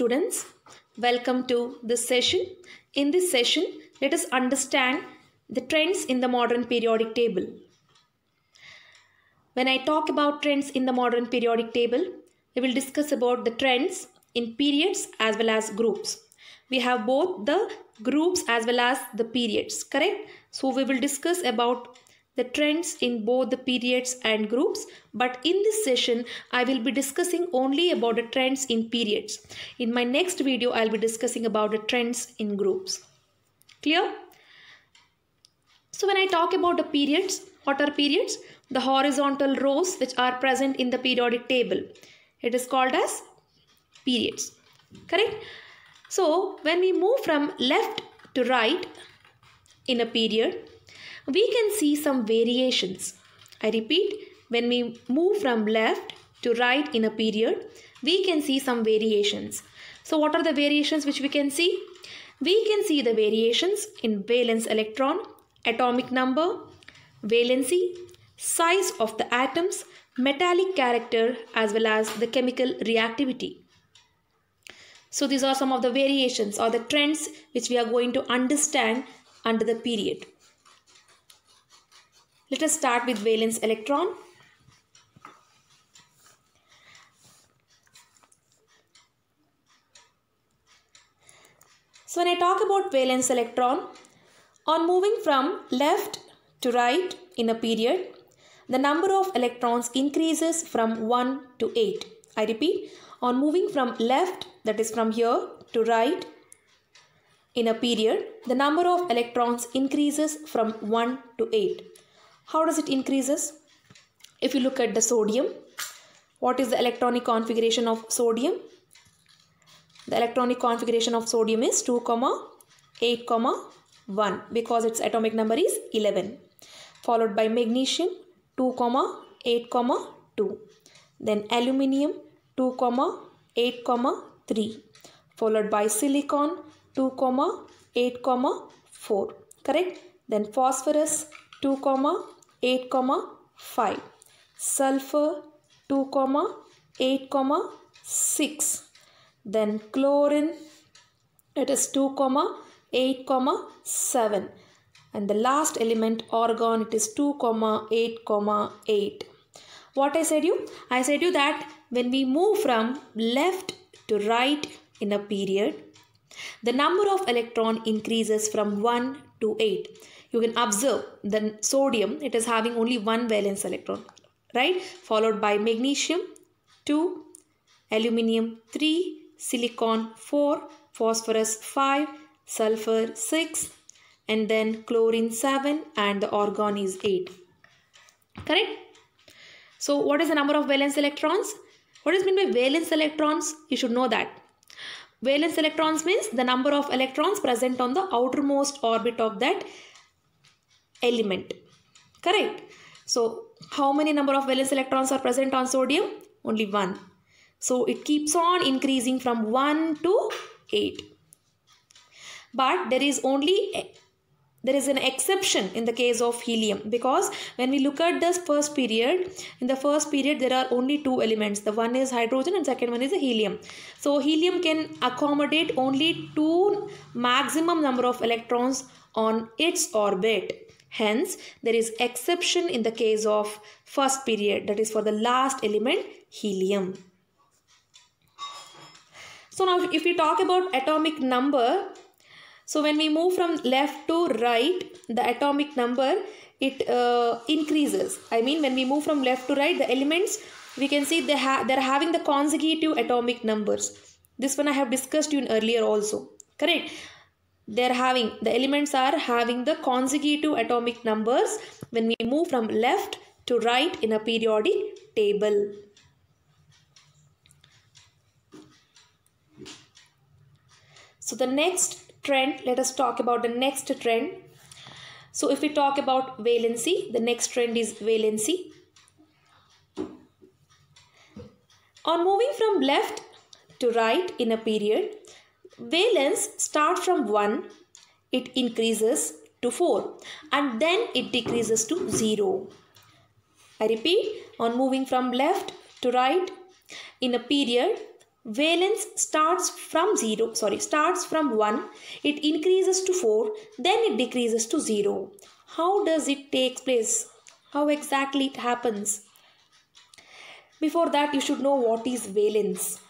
students, welcome to this session. In this session, let us understand the trends in the modern periodic table. When I talk about trends in the modern periodic table, we will discuss about the trends in periods as well as groups. We have both the groups as well as the periods, correct? So we will discuss about the trends in both the periods and groups but in this session I will be discussing only about the trends in periods. In my next video I'll be discussing about the trends in groups. Clear? So when I talk about the periods, what are periods? The horizontal rows which are present in the periodic table. It is called as periods. Correct? So when we move from left to right in a period, we can see some variations. I repeat, when we move from left to right in a period, we can see some variations. So what are the variations which we can see? We can see the variations in valence electron, atomic number, valency, size of the atoms, metallic character as well as the chemical reactivity. So these are some of the variations or the trends which we are going to understand under the period. Let us start with valence electron. So when I talk about valence electron, on moving from left to right in a period, the number of electrons increases from 1 to 8. I repeat, on moving from left, that is from here to right, in a period, the number of electrons increases from 1 to 8. How does it increases? If you look at the sodium, what is the electronic configuration of sodium? The electronic configuration of sodium is 2, comma 8, comma 1 because its atomic number is 11. Followed by magnesium 2, comma 8, comma 2. Then aluminium 2, comma 8, comma 3. Followed by silicon 2, comma 8, comma 4. Correct? Then phosphorus 2, comma 8 comma 5 sulfur 2 comma 8 comma 6 then chlorine it is 2 comma 8 comma 7 and the last element argon it is 2 comma 8 comma 8 what i said you i said you that when we move from left to right in a period the number of electron increases from 1 to 8 you can observe the sodium, it is having only one valence electron, right? Followed by magnesium 2, aluminium 3, silicon 4, phosphorus 5, sulfur 6, and then chlorine 7 and the argon is 8. Correct? So what is the number of valence electrons? What is meant by valence electrons? You should know that. Valence electrons means the number of electrons present on the outermost orbit of that element. Correct. So how many number of valence electrons are present on sodium? Only one. So it keeps on increasing from 1 to 8. But there is only there is an exception in the case of helium because when we look at this first period in the first period there are only two elements the one is hydrogen and second one is helium so helium can accommodate only two maximum number of electrons on its orbit Hence, there is exception in the case of first period that is for the last element helium. So now if we talk about atomic number, so when we move from left to right, the atomic number, it uh, increases. I mean when we move from left to right, the elements, we can see they ha they're having the consecutive atomic numbers. This one I have discussed you in earlier also. Correct they are having the elements are having the consecutive atomic numbers when we move from left to right in a periodic table. So the next trend, let us talk about the next trend. So if we talk about valency, the next trend is valency. On moving from left to right in a period, Valence starts from 1, it increases to 4 and then it decreases to 0. I repeat, on moving from left to right in a period, valence starts from 0, sorry, starts from 1, it increases to 4, then it decreases to 0. How does it take place? How exactly it happens? Before that, you should know what is valence.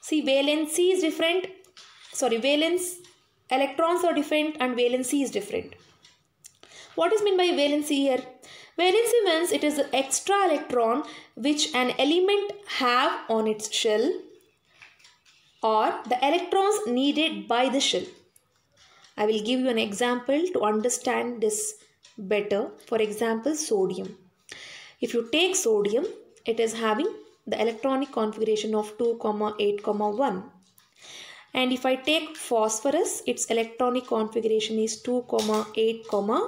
See, valency is different sorry valence electrons are different and valency is different. What is meant by valency here? Valency means it is the extra electron which an element have on its shell or the electrons needed by the shell. I will give you an example to understand this better. For example, sodium. If you take sodium, it is having the electronic configuration of 2, 8, 1 and if I take phosphorus its electronic configuration is 2 comma 8 comma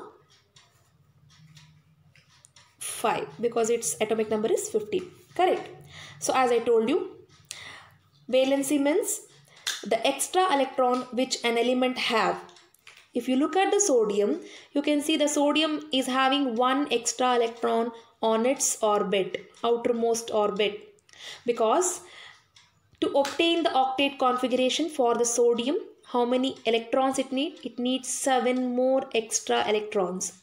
5 because its atomic number is 50 correct so as I told you valency means the extra electron which an element have if you look at the sodium you can see the sodium is having one extra electron on its orbit outermost orbit because to obtain the octet configuration for the sodium, how many electrons it need? It needs 7 more extra electrons.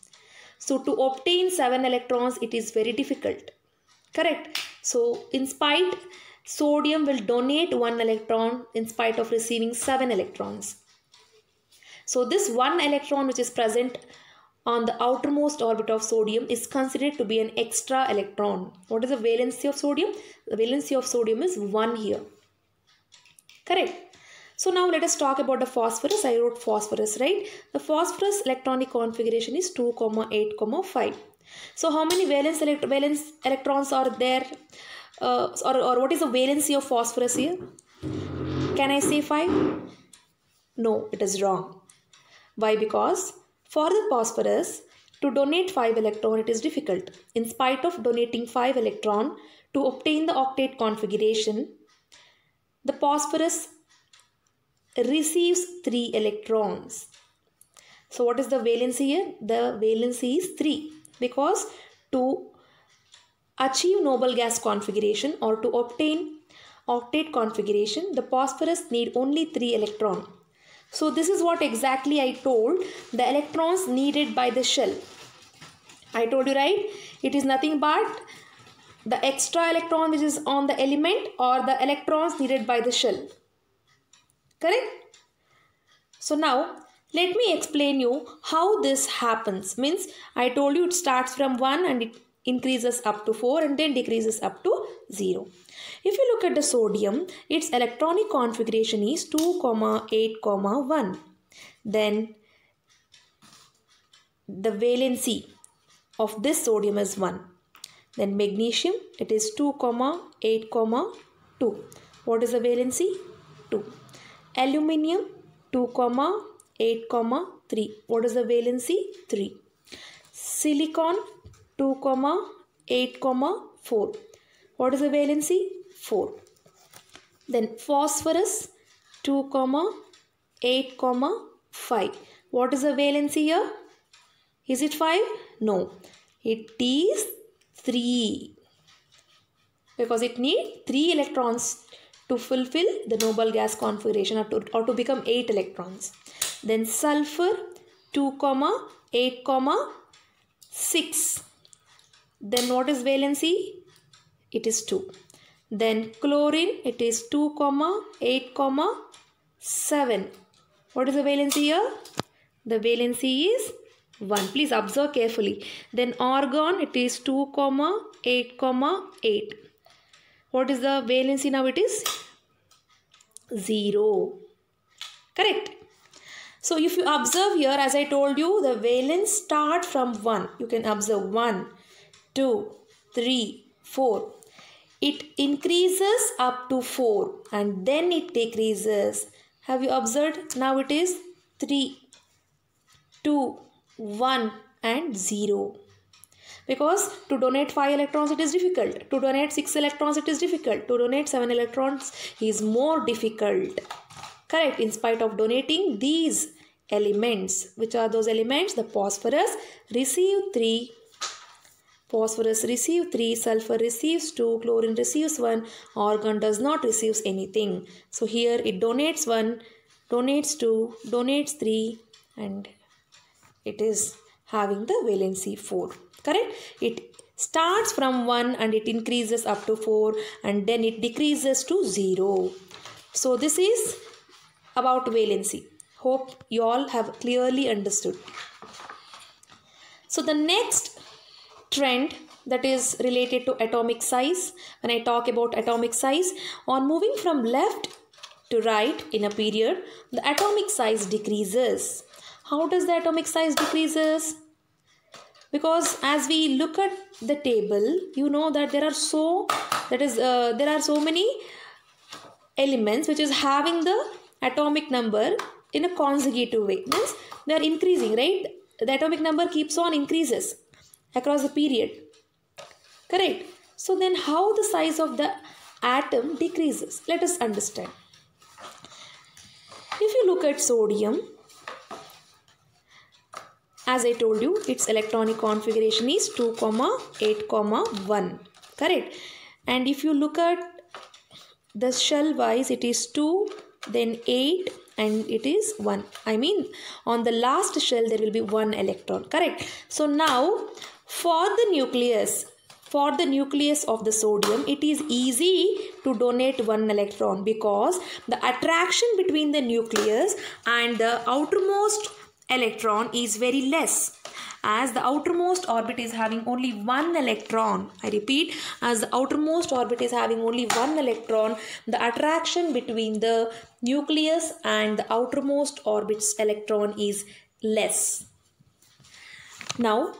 So to obtain 7 electrons, it is very difficult. Correct. So in spite, sodium will donate 1 electron in spite of receiving 7 electrons. So this 1 electron which is present on the outermost orbit of sodium is considered to be an extra electron. What is the valency of sodium? The valency of sodium is 1 here. Correct. So now let us talk about the phosphorus. I wrote phosphorus, right? The phosphorus electronic configuration is 2, comma 8, comma 5. So how many valence, elect valence electrons are there? Uh, or, or what is the valency of phosphorus here? Can I say 5? No, it is wrong. Why? Because for the phosphorus, to donate 5 electron it is difficult. In spite of donating 5 electron, to obtain the octet configuration, the phosphorus receives 3 electrons. So what is the valence here? The valence is 3 because to achieve noble gas configuration or to obtain octet configuration, the phosphorus need only 3 electron. So this is what exactly I told the electrons needed by the shell. I told you right? It is nothing but the extra electron which is on the element or the electrons needed by the shell. Correct? So now let me explain you how this happens. Means I told you it starts from 1 and it increases up to 4 and then decreases up to 0. If you look at the sodium, its electronic configuration is 2, comma 8, comma 1. Then the valency of this sodium is 1 then magnesium, it is 2 comma 8 comma 2. What is the valency? 2. Aluminium, 2 comma 8 comma 3. What is the valency? 3. Silicon, 2 comma 8 comma 4. What is the valency? 4. Then phosphorus, 2 comma 8 comma 5. What is the valency here? Is it 5? No. It is 3 because it need 3 electrons to fulfill the noble gas configuration or to, or to become 8 electrons. Then sulfur 2 comma 8 comma 6. Then what is valency? It is 2. Then chlorine it is 2 comma 8 comma 7. What is the valency here? The valency is 1 please observe carefully then argon it is 2 comma 8 comma 8 what is the valency now it is 0 correct so if you observe here as i told you the valence start from 1 you can observe 1 2 3 4 it increases up to 4 and then it decreases have you observed now it is 3 2 1 and 0 because to donate 5 electrons it is difficult to donate 6 electrons it is difficult to donate 7 electrons is more difficult correct in spite of donating these elements which are those elements the phosphorus receive 3 phosphorus receives 3 sulfur receives 2 chlorine receives 1 Organ does not receives anything so here it donates 1 donates 2 donates 3 and it is having the valency 4 correct it starts from 1 and it increases up to 4 and then it decreases to 0 so this is about valency hope you all have clearly understood so the next trend that is related to atomic size when i talk about atomic size on moving from left to right in a period the atomic size decreases how does the atomic size decreases? Because as we look at the table, you know that there are so that is uh, there are so many elements which is having the atomic number in a consecutive way. Means they are increasing, right? The atomic number keeps on increases across the period. Correct. So then how the size of the atom decreases? Let us understand. If you look at sodium, as I told you, its electronic configuration is 2, comma 8, comma 1. Correct. And if you look at the shell wise, it is 2, then 8 and it is 1. I mean, on the last shell, there will be 1 electron. Correct. So now, for the nucleus, for the nucleus of the sodium, it is easy to donate one electron because the attraction between the nucleus and the outermost electron is very less as the outermost orbit is having only one electron. I repeat, as the outermost orbit is having only one electron, the attraction between the nucleus and the outermost orbit's electron is less. Now,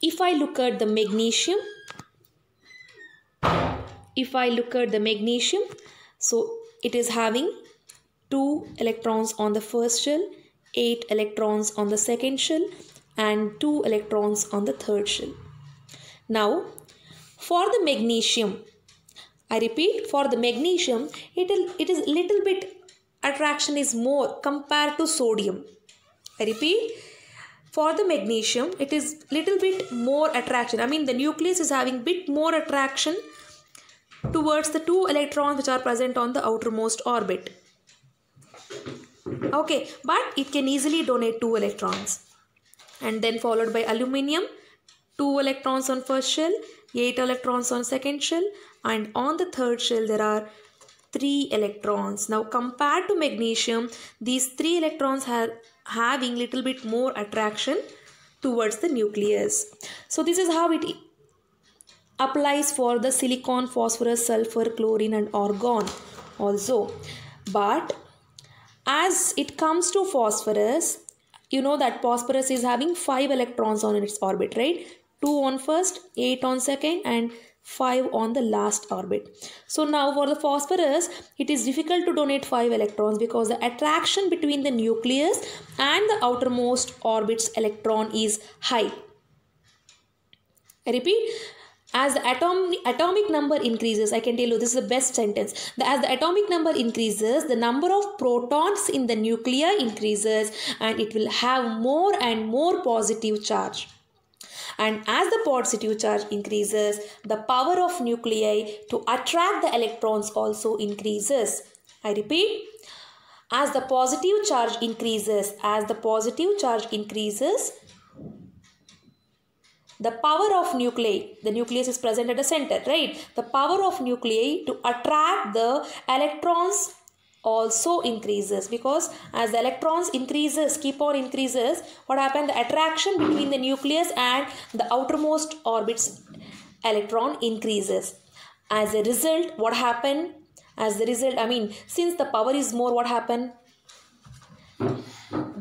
if I look at the magnesium, if I look at the magnesium, so it is having two electrons on the first shell 8 electrons on the second shell and 2 electrons on the third shell. Now for the magnesium, I repeat for the magnesium it, it is little bit attraction is more compared to sodium. I repeat for the magnesium it is little bit more attraction. I mean the nucleus is having bit more attraction towards the two electrons which are present on the outermost orbit okay but it can easily donate two electrons and then followed by aluminium two electrons on first shell eight electrons on second shell and on the third shell there are three electrons now compared to magnesium these three electrons have having little bit more attraction towards the nucleus so this is how it applies for the silicon phosphorus sulfur chlorine and argon also but as it comes to phosphorus, you know that phosphorus is having 5 electrons on its orbit, right? 2 on first, 8 on second and 5 on the last orbit. So now for the phosphorus, it is difficult to donate 5 electrons because the attraction between the nucleus and the outermost orbit's electron is high. I repeat, as the atom atomic number increases i can tell you this is the best sentence the, as the atomic number increases the number of protons in the nucleus increases and it will have more and more positive charge and as the positive charge increases the power of nuclei to attract the electrons also increases i repeat as the positive charge increases as the positive charge increases the power of nuclei the nucleus is present at the center right the power of nuclei to attract the electrons also increases because as the electrons increases keep on increases what happens the attraction between the nucleus and the outermost orbits electron increases as a result what happened as the result i mean since the power is more what happened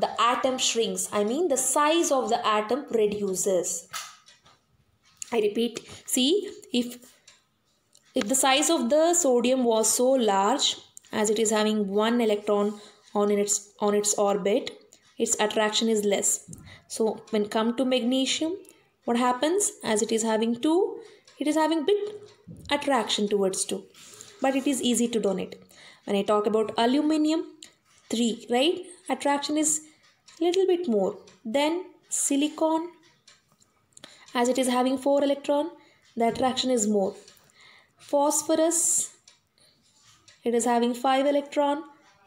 the atom shrinks i mean the size of the atom reduces I repeat, see if if the size of the sodium was so large as it is having one electron on its on its orbit, its attraction is less. So when come to magnesium, what happens as it is having two, it is having bit attraction towards two, but it is easy to donate. When I talk about aluminium, three right attraction is little bit more. Then silicon as it is having 4 electron the attraction is more. Phosphorus it is having 5 electron.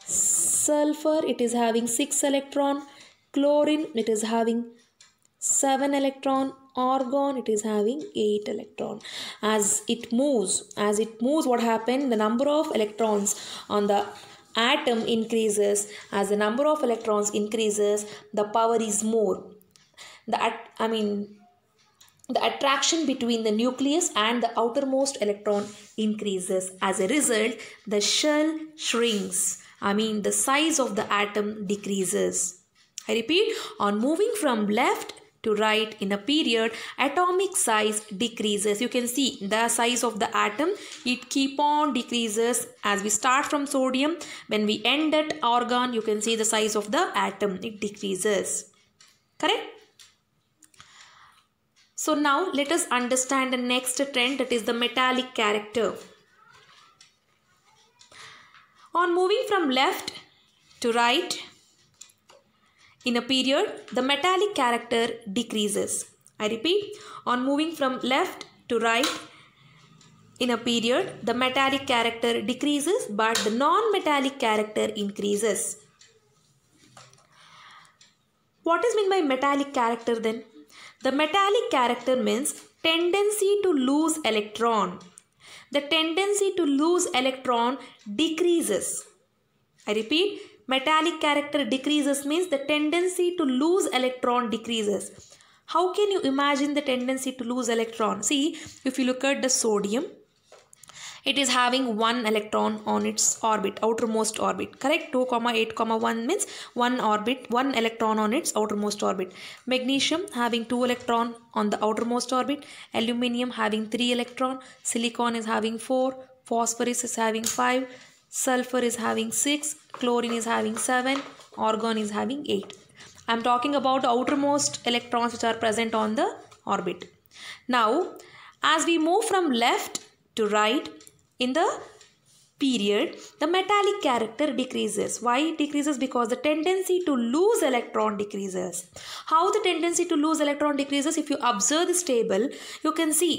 Sulfur it is having 6 electron. Chlorine it is having 7 electron. Argon it is having 8 electron. As it moves, as it moves what happened The number of electrons on the atom increases. As the number of electrons increases the power is more. The I mean the attraction between the nucleus and the outermost electron increases. As a result, the shell shrinks. I mean, the size of the atom decreases. I repeat, on moving from left to right in a period, atomic size decreases. You can see the size of the atom, it keep on decreases as we start from sodium. When we end at argon, you can see the size of the atom, it decreases. Correct? So now let us understand the next trend that is the metallic character. On moving from left to right in a period, the metallic character decreases. I repeat, on moving from left to right in a period, the metallic character decreases but the non-metallic character increases. What is meant by metallic character then? The metallic character means tendency to lose electron. The tendency to lose electron decreases. I repeat, metallic character decreases means the tendency to lose electron decreases. How can you imagine the tendency to lose electron? See, if you look at the sodium, it is having one electron on its orbit outermost orbit correct 2 comma 8 comma 1 means one orbit one electron on its outermost orbit magnesium having two electron on the outermost orbit aluminium having three electron silicon is having four phosphorus is having five sulfur is having six chlorine is having seven argon is having eight I am talking about the outermost electrons which are present on the orbit. Now, as we move from left to right, in the period the metallic character decreases why it decreases because the tendency to lose electron decreases how the tendency to lose electron decreases if you observe this table you can see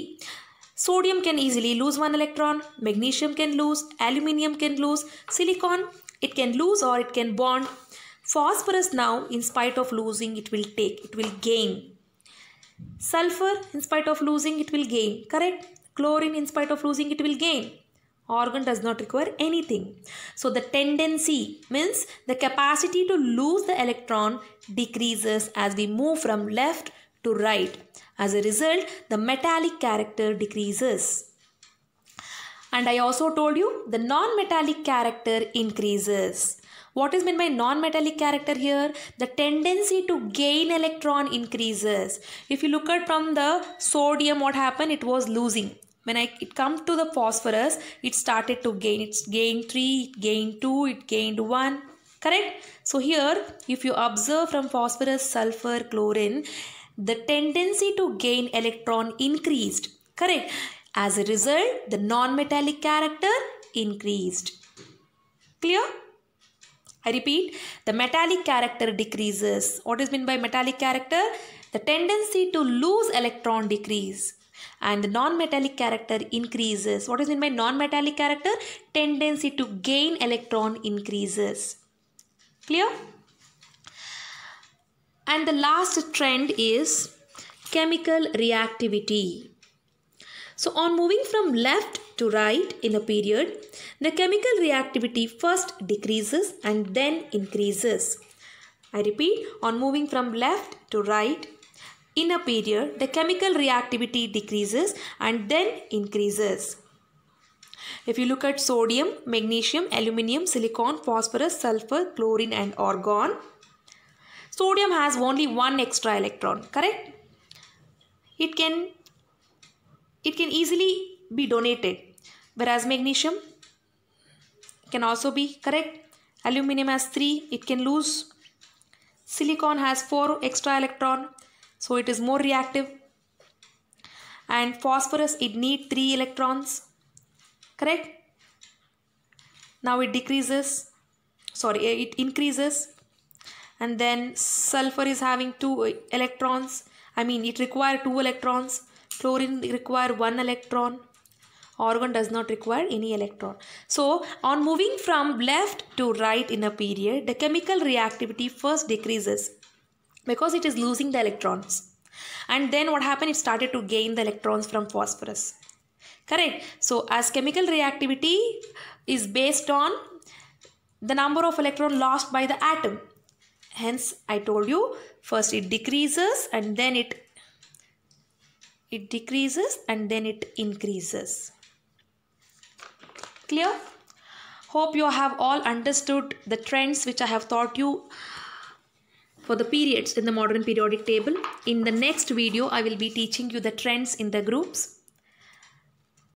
sodium can easily lose one electron magnesium can lose aluminium can lose silicon it can lose or it can bond phosphorus now in spite of losing it will take it will gain sulfur in spite of losing it will gain correct chlorine in spite of losing it will gain organ does not require anything so the tendency means the capacity to lose the electron decreases as we move from left to right as a result the metallic character decreases and i also told you the non metallic character increases what is meant by non-metallic character here? The tendency to gain electron increases. If you look at from the sodium, what happened? It was losing when I, it comes to the phosphorus it started to gain it's gained 3 it gained 2 it gained 1 correct so here if you observe from phosphorus sulfur chlorine the tendency to gain electron increased correct as a result the non-metallic character increased clear I repeat the metallic character decreases what is meant by metallic character the tendency to lose electron decrease and the non-metallic character increases. What is in my non-metallic character? Tendency to gain electron increases. Clear? And the last trend is chemical reactivity. So on moving from left to right in a period, the chemical reactivity first decreases and then increases. I repeat, on moving from left to right in a period, the chemical reactivity decreases and then increases. If you look at sodium, magnesium, aluminium, silicon, phosphorus, sulfur, chlorine and argon, sodium has only one extra electron, correct? It can, it can easily be donated whereas magnesium can also be correct. Aluminium has 3, it can lose. Silicon has 4 extra electron so it is more reactive. And phosphorus, it need 3 electrons. Correct? Now it decreases. Sorry, eh, it increases. And then sulfur is having 2 eh, electrons. I mean, it require 2 electrons. Chlorine require 1 electron organ does not require any electron. So, on moving from left to right in a period, the chemical reactivity first decreases because it is losing the electrons. And then what happened? It started to gain the electrons from phosphorus. Correct. So as chemical reactivity is based on the number of electron lost by the atom. Hence, I told you first it decreases and then it it decreases and then it increases. Clear? Hope you have all understood the trends which I have taught you for the periods in the modern periodic table. In the next video, I will be teaching you the trends in the groups.